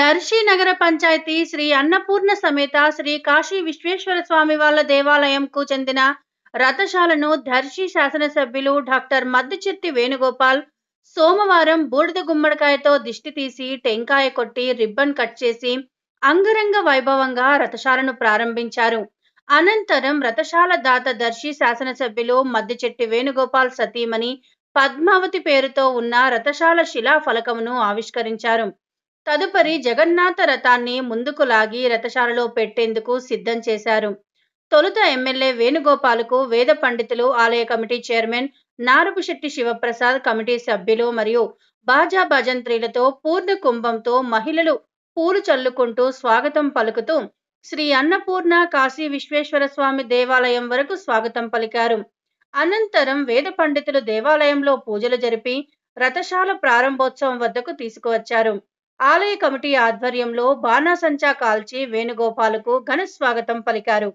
దర్శి నగర పంచాయతీ శ్రీ అన్నపూర్ణ సమేత శ్రీ కాశీ విశ్వేశ్వర స్వామి వాళ్ళ దేవాలయంకు చెందిన రథశాలను దర్శి శాసనసభ్యులు డాక్టర్ మద్దిచెట్టి వేణుగోపాల్ సోమవారం బూడిద గుమ్మడికాయతో దిష్టి తీసి టెంకాయ కొట్టి రిబ్బన్ కట్ చేసి అంగరంగ వైభవంగా రథశాలను ప్రారంభించారు అనంతరం రథశాల దాత దర్శి శాసనసభ్యులు మద్దిచెట్టి వేణుగోపాల్ సతీమణి పద్మావతి పేరుతో ఉన్న రథశాల శిలా ఫలకమును ఆవిష్కరించారు తదుపరి జగన్నాథ రథాన్ని ముందుకు లాగి రథశాలలో పెట్టేందుకు సిద్ధం చేశారు తొలుత ఎమ్మెల్యే వేణుగోపాలకు వేద పండితులు ఆలయ committee chairman Narapusetti Shivaprasad committee సభ్యులు మరియు బాజా భజంత్రీలతో పూర్ణ కుంభంతో మహిళలు పూలు చల్లుకుంటూ స్వాగతం పలుకుతూ శ్రీ అన్నపూర్ణ కాశీ విశ్వేశ్వర స్వామి దేవాలయం వరకు స్వాగతం పలికారు అనంతరం వేద పండితులు దేవాలయంలో పూజలు జరిపి రథశాల ప్రారంభోత్సవం వద్దకు తీసుకువచ్చారు ఆలయ కమిటీ ఆధ్వర్యంలో బాణాసంచా కాల్చి వేణుగోపాలకు ఘన స్వాగతం పలికారు